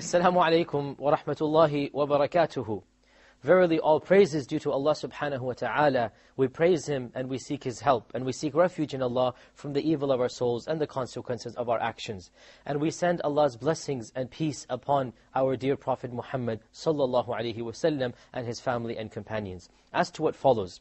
Assalamu alaikum wa rahmatullahi wa barakatuhu. Verily all praise is due to Allah subhanahu wa ta'ala. We praise Him and we seek His help. And we seek refuge in Allah from the evil of our souls and the consequences of our actions. And we send Allah's blessings and peace upon our dear Prophet Muhammad sallallahu alaihi wasallam and his family and companions. As to what follows.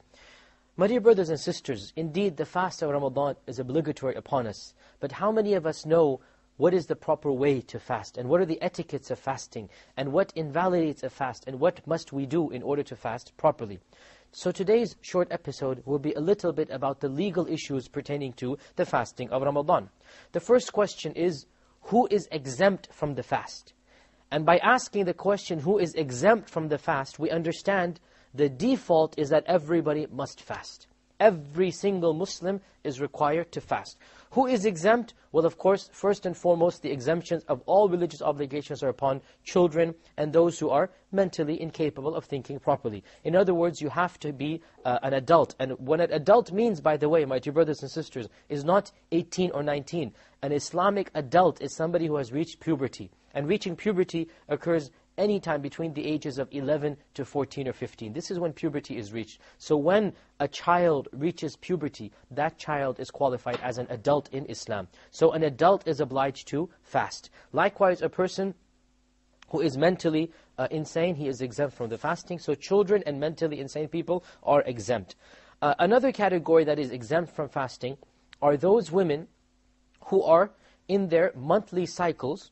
My dear brothers and sisters, indeed the fast of Ramadan is obligatory upon us. But how many of us know what is the proper way to fast, and what are the etiquettes of fasting, and what invalidates a fast, and what must we do in order to fast properly. So today's short episode will be a little bit about the legal issues pertaining to the fasting of Ramadan. The first question is, who is exempt from the fast? And by asking the question, who is exempt from the fast, we understand the default is that everybody must fast every single Muslim is required to fast. Who is exempt? Well, of course, first and foremost, the exemptions of all religious obligations are upon children and those who are mentally incapable of thinking properly. In other words, you have to be uh, an adult. And what an adult means, by the way, my dear brothers and sisters, is not 18 or 19. An Islamic adult is somebody who has reached puberty. And reaching puberty occurs any time between the ages of 11 to 14 or 15. This is when puberty is reached. So when a child reaches puberty, that child is qualified as an adult in Islam. So an adult is obliged to fast. Likewise, a person who is mentally uh, insane, he is exempt from the fasting. So children and mentally insane people are exempt. Uh, another category that is exempt from fasting are those women who are in their monthly cycles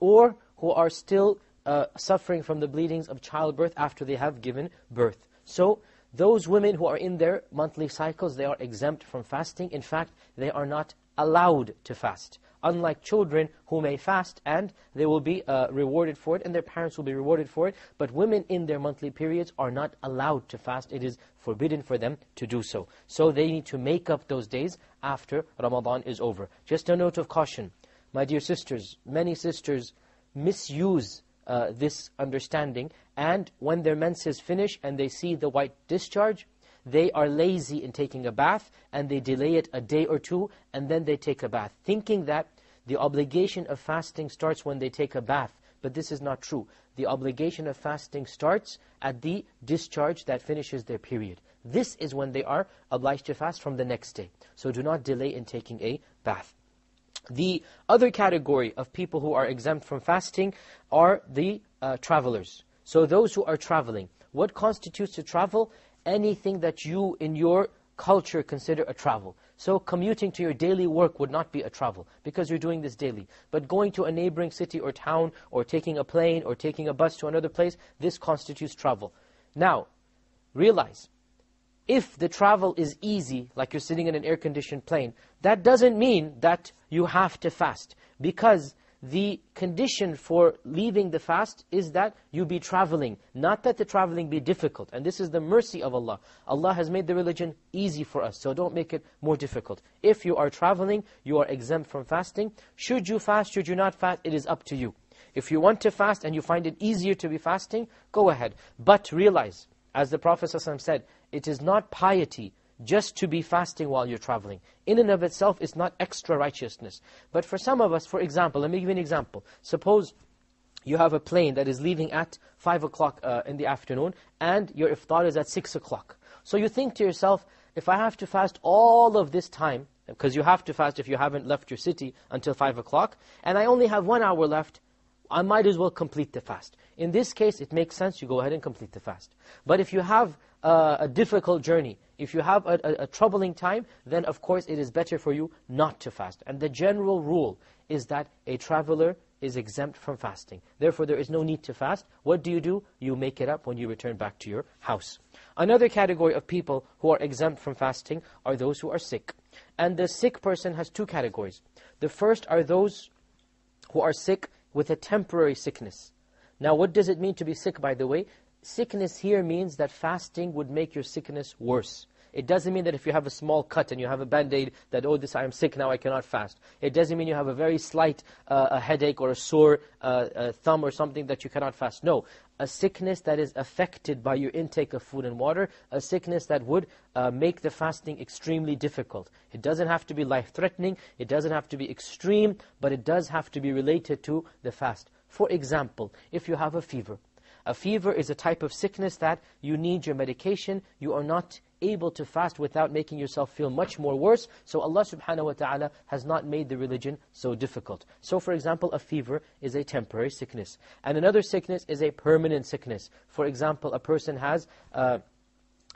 or who are still uh, suffering from the bleedings of childbirth after they have given birth. So, those women who are in their monthly cycles, they are exempt from fasting. In fact, they are not allowed to fast. Unlike children who may fast and they will be uh, rewarded for it and their parents will be rewarded for it. But women in their monthly periods are not allowed to fast. It is forbidden for them to do so. So they need to make up those days after Ramadan is over. Just a note of caution. My dear sisters, many sisters misuse uh, this understanding. And when their menses finish and they see the white discharge, they are lazy in taking a bath and they delay it a day or two and then they take a bath, thinking that the obligation of fasting starts when they take a bath. But this is not true. The obligation of fasting starts at the discharge that finishes their period. This is when they are obliged to fast from the next day. So do not delay in taking a bath. The other category of people who are exempt from fasting are the uh, travelers. So those who are traveling. What constitutes a travel? Anything that you, in your culture, consider a travel. So commuting to your daily work would not be a travel, because you're doing this daily. But going to a neighboring city or town, or taking a plane, or taking a bus to another place, this constitutes travel. Now, realize, if the travel is easy, like you're sitting in an air-conditioned plane, that doesn't mean that you have to fast. Because the condition for leaving the fast is that you be traveling, not that the traveling be difficult. And this is the mercy of Allah. Allah has made the religion easy for us, so don't make it more difficult. If you are traveling, you are exempt from fasting. Should you fast, should you not fast, it is up to you. If you want to fast and you find it easier to be fasting, go ahead. But realize, as the Prophet ﷺ said, it is not piety just to be fasting while you're traveling. In and of itself, it's not extra righteousness. But for some of us, for example, let me give you an example. Suppose you have a plane that is leaving at 5 o'clock uh, in the afternoon, and your iftar is at 6 o'clock. So you think to yourself, if I have to fast all of this time, because you have to fast if you haven't left your city until 5 o'clock, and I only have one hour left, I might as well complete the fast. In this case, it makes sense, you go ahead and complete the fast. But if you have uh, a difficult journey, if you have a, a, a troubling time, then of course it is better for you not to fast. And the general rule is that a traveler is exempt from fasting. Therefore, there is no need to fast. What do you do? You make it up when you return back to your house. Another category of people who are exempt from fasting are those who are sick. And the sick person has two categories. The first are those who are sick with a temporary sickness. Now, what does it mean to be sick, by the way? sickness here means that fasting would make your sickness worse. It doesn't mean that if you have a small cut and you have a band-aid that, oh, this, I'm sick now, I cannot fast. It doesn't mean you have a very slight uh, a headache or a sore uh, a uh, thumb or something that you cannot fast. No, a sickness that is affected by your intake of food and water, a sickness that would uh, make the fasting extremely difficult. It doesn't have to be life-threatening, it doesn't have to be extreme, but it does have to be related to the fast. For example, if you have a fever, a fever is a type of sickness that you need your medication. You are not able to fast without making yourself feel much more worse. So Allah subhanahu wa ta'ala has not made the religion so difficult. So for example, a fever is a temporary sickness. And another sickness is a permanent sickness. For example, a person has uh,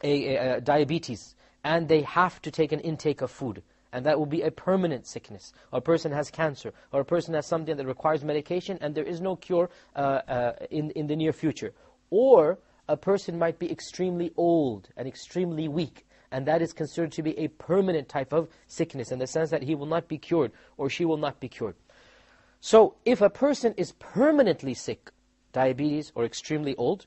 a, a, a diabetes and they have to take an intake of food. And that will be a permanent sickness. Or a person has cancer. Or a person has something that requires medication and there is no cure uh, uh, in, in the near future. Or a person might be extremely old and extremely weak. And that is considered to be a permanent type of sickness in the sense that he will not be cured or she will not be cured. So if a person is permanently sick, diabetes or extremely old,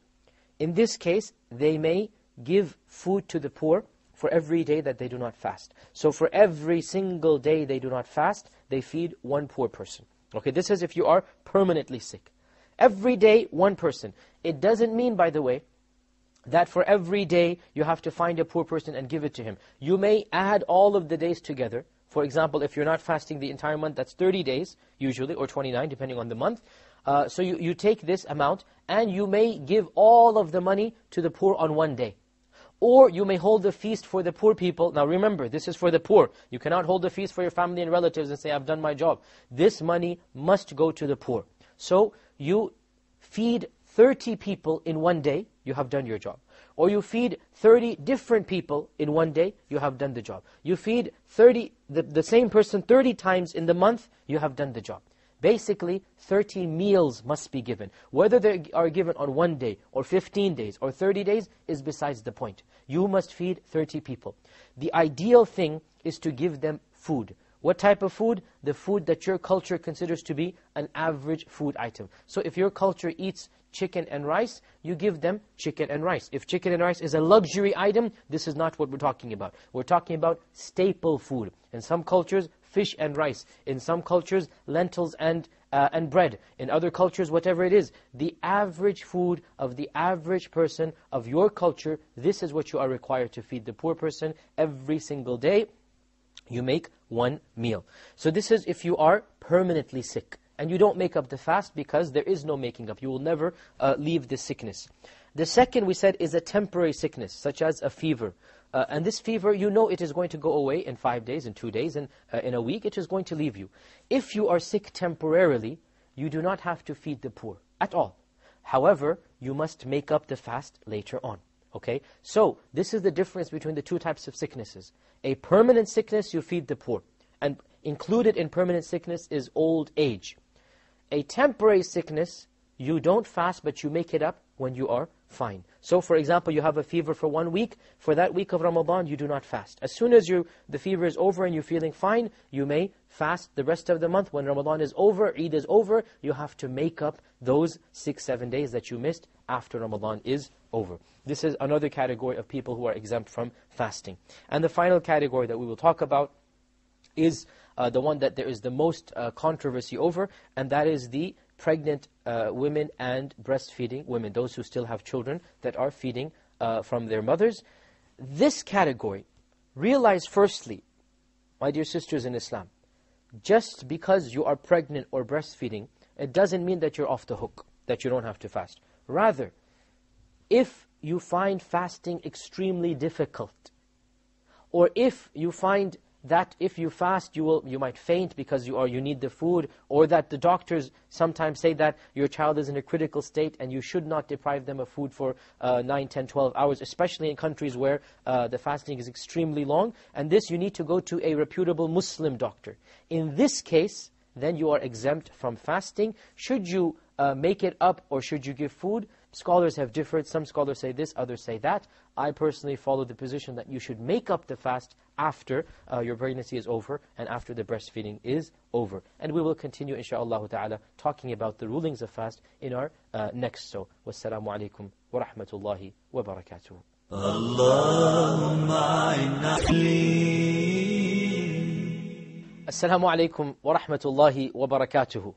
in this case they may give food to the poor for every day that they do not fast. So for every single day they do not fast, they feed one poor person. Okay, this is if you are permanently sick. Every day, one person. It doesn't mean, by the way, that for every day you have to find a poor person and give it to him. You may add all of the days together. For example, if you're not fasting the entire month, that's 30 days usually, or 29 depending on the month. Uh, so you, you take this amount and you may give all of the money to the poor on one day. Or you may hold a feast for the poor people. Now remember, this is for the poor. You cannot hold a feast for your family and relatives and say, I've done my job. This money must go to the poor. So you feed 30 people in one day, you have done your job. Or you feed 30 different people in one day, you have done the job. You feed 30 the, the same person 30 times in the month, you have done the job. Basically, 30 meals must be given. Whether they are given on one day, or 15 days, or 30 days, is besides the point you must feed 30 people. The ideal thing is to give them food. What type of food? The food that your culture considers to be an average food item. So if your culture eats chicken and rice, you give them chicken and rice. If chicken and rice is a luxury item, this is not what we're talking about. We're talking about staple food. In some cultures, fish and rice. In some cultures, lentils and uh, and bread. In other cultures, whatever it is, the average food of the average person of your culture, this is what you are required to feed the poor person every single day. You make one meal. So this is if you are permanently sick. And you don't make up the fast because there is no making up. You will never uh, leave this sickness. The second, we said, is a temporary sickness, such as a fever. Uh, and this fever, you know it is going to go away in five days, in two days, and uh, in a week, it is going to leave you. If you are sick temporarily, you do not have to feed the poor at all. However, you must make up the fast later on. Okay? So, this is the difference between the two types of sicknesses. A permanent sickness, you feed the poor. And included in permanent sickness is old age. A temporary sickness you don't fast, but you make it up when you are fine. So, for example, you have a fever for one week. For that week of Ramadan, you do not fast. As soon as you, the fever is over and you're feeling fine, you may fast the rest of the month. When Ramadan is over, Eid is over, you have to make up those six, seven days that you missed after Ramadan is over. This is another category of people who are exempt from fasting. And the final category that we will talk about is uh, the one that there is the most uh, controversy over, and that is the pregnant uh, women and breastfeeding women, those who still have children that are feeding uh, from their mothers. This category, realize firstly, my dear sisters in Islam, just because you are pregnant or breastfeeding, it doesn't mean that you're off the hook, that you don't have to fast. Rather, if you find fasting extremely difficult, or if you find that if you fast, you, will, you might faint because you, are, you need the food, or that the doctors sometimes say that your child is in a critical state and you should not deprive them of food for uh, 9, 10, 12 hours, especially in countries where uh, the fasting is extremely long. And this, you need to go to a reputable Muslim doctor. In this case, then you are exempt from fasting. Should you uh, make it up or should you give food? Scholars have differed. Some scholars say this, others say that. I personally follow the position that you should make up the fast after uh, your pregnancy is over and after the breastfeeding is over. And we will continue, inshaAllah ta'ala, talking about the rulings of fast in our uh, next show. Wassalamu alaikum wa rahmatullahi wa barakatuh. salamu alaykum wa rahmatullahi wa barakatuh.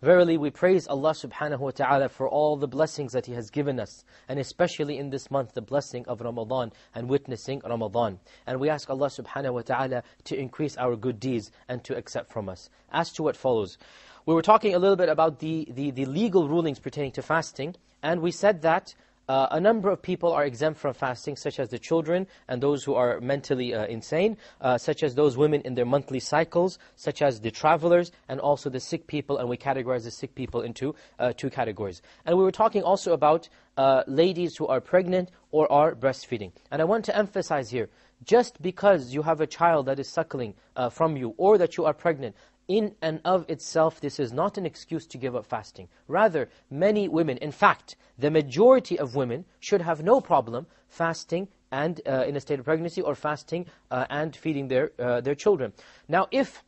Verily we praise Allah subhanahu wa ta'ala for all the blessings that He has given us, and especially in this month, the blessing of Ramadan and witnessing Ramadan. And we ask Allah subhanahu wa ta'ala to increase our good deeds and to accept from us. As to what follows, we were talking a little bit about the, the, the legal rulings pertaining to fasting, and we said that uh, a number of people are exempt from fasting, such as the children and those who are mentally uh, insane, uh, such as those women in their monthly cycles, such as the travelers, and also the sick people, and we categorize the sick people into uh, two categories. And we were talking also about uh, ladies who are pregnant or are breastfeeding. And I want to emphasize here, just because you have a child that is suckling uh, from you, or that you are pregnant, in and of itself, this is not an excuse to give up fasting. Rather, many women, in fact, the majority of women should have no problem fasting and uh, in a state of pregnancy or fasting uh, and feeding their, uh, their children. Now, if,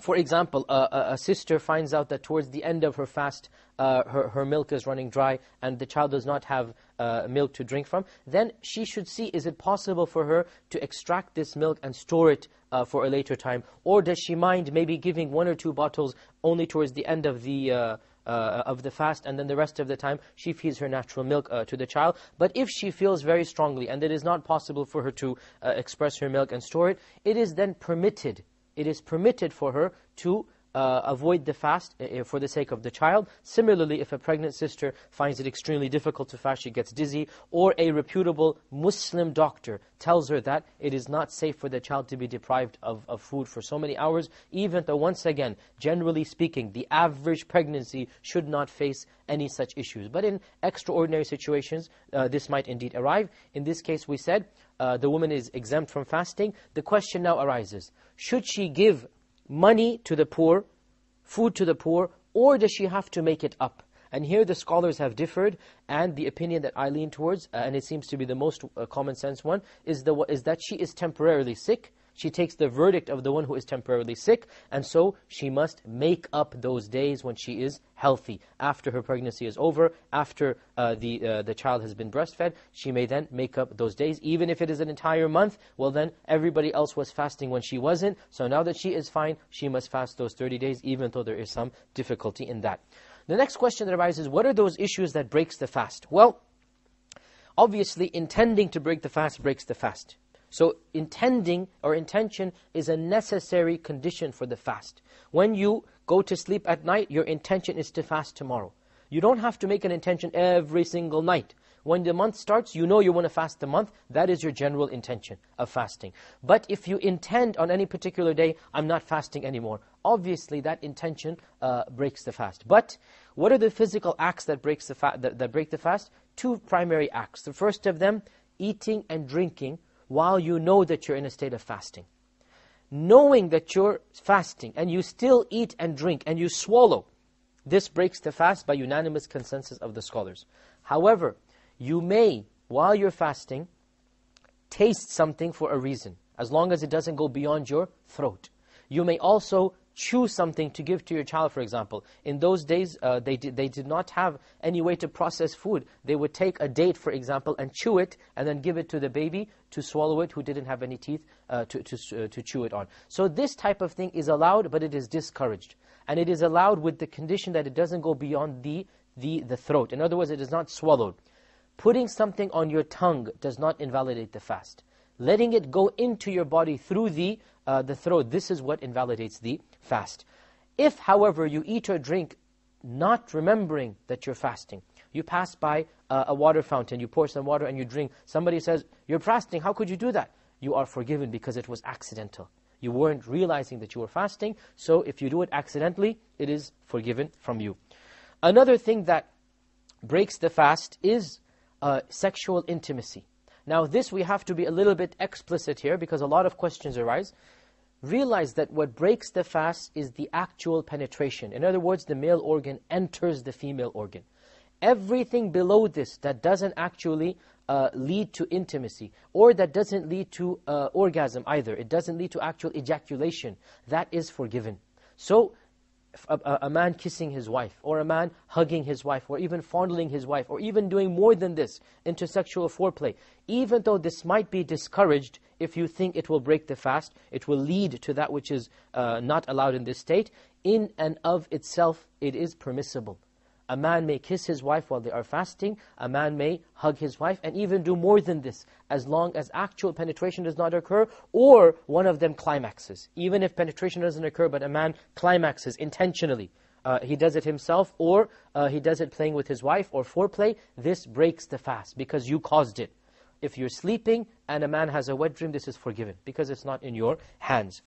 for example, a, a, sister finds out that towards the end of her fast, uh, her, her milk is running dry and the child does not have uh, milk to drink from, then she should see, is it possible for her to extract this milk and store it uh, for a later time? Or does she mind maybe giving one or two bottles only towards the end of the uh, uh, of the fast, and then the rest of the time she feeds her natural milk uh, to the child. But if she feels very strongly and it is not possible for her to uh, express her milk and store it, it is then permitted. It is permitted for her to uh, avoid the fast uh, uh, for the sake of the child. Similarly, if a pregnant sister finds it extremely difficult to fast, she gets dizzy, or a reputable Muslim doctor tells her that it is not safe for the child to be deprived of, of food for so many hours, even though, once again, generally speaking, the average pregnancy should not face any such issues. But in extraordinary situations, uh, this might indeed arrive. In this case, we said uh, the woman is exempt from fasting. The question now arises, should she give money to the poor, food to the poor, or does she have to make it up? And here the scholars have differed, and the opinion that I lean towards, uh, and it seems to be the most uh, common sense one, is, the, is that she is temporarily sick, she takes the verdict of the one who is temporarily sick, and so she must make up those days when she is healthy. After her pregnancy is over, after uh, the, uh, the child has been breastfed, she may then make up those days. Even if it is an entire month, well then, everybody else was fasting when she wasn't, so now that she is fine, she must fast those 30 days, even though there is some difficulty in that. The next question that arises, what are those issues that breaks the fast? Well, obviously, intending to break the fast breaks the fast. So intending or intention is a necessary condition for the fast. When you go to sleep at night, your intention is to fast tomorrow. You don't have to make an intention every single night. When the month starts, you know you want to fast the month. That is your general intention of fasting. But if you intend on any particular day, I'm not fasting anymore. Obviously, that intention uh, breaks the fast. But what are the physical acts that, breaks the that, that break the fast? Two primary acts. The first of them, eating and drinking while you know that you're in a state of fasting. Knowing that you're fasting and you still eat and drink and you swallow, this breaks the fast by unanimous consensus of the scholars. However, you may, while you're fasting, taste something for a reason, as long as it doesn't go beyond your throat. You may also choose something to give to your child, for example. In those days, uh, they, did, they did not have any way to process food. They would take a date, for example, and chew it, and then give it to the baby to swallow it, who didn't have any teeth uh, to, to, uh, to chew it on. So this type of thing is allowed, but it is discouraged. And it is allowed with the condition that it doesn't go beyond the, the, the throat. In other words, it is not swallowed. Putting something on your tongue does not invalidate the fast. Letting it go into your body through the uh, the throat. This is what invalidates the fast. If, however, you eat or drink not remembering that you're fasting, you pass by uh, a water fountain, you pour some water and you drink. Somebody says, you're fasting, how could you do that? You are forgiven because it was accidental. You weren't realizing that you were fasting, so if you do it accidentally, it is forgiven from you. Another thing that breaks the fast is uh, sexual intimacy. Now this we have to be a little bit explicit here because a lot of questions arise realize that what breaks the fast is the actual penetration. In other words, the male organ enters the female organ. Everything below this that doesn't actually uh, lead to intimacy, or that doesn't lead to uh, orgasm either, it doesn't lead to actual ejaculation, that is forgiven. So, a, a, man kissing his wife, or a man hugging his wife, or even fondling his wife, or even doing more than this, into sexual foreplay, even though this might be discouraged, if you think it will break the fast, it will lead to that which is uh, not allowed in this state, in and of itself it is permissible. A man may kiss his wife while they are fasting, a man may hug his wife, and even do more than this, as long as actual penetration does not occur, or one of them climaxes. Even if penetration doesn't occur, but a man climaxes intentionally, uh, he does it himself, or uh, he does it playing with his wife, or foreplay, this breaks the fast, because you caused it if you're sleeping and a man has a wet dream, this is forgiven because it's not in your hands.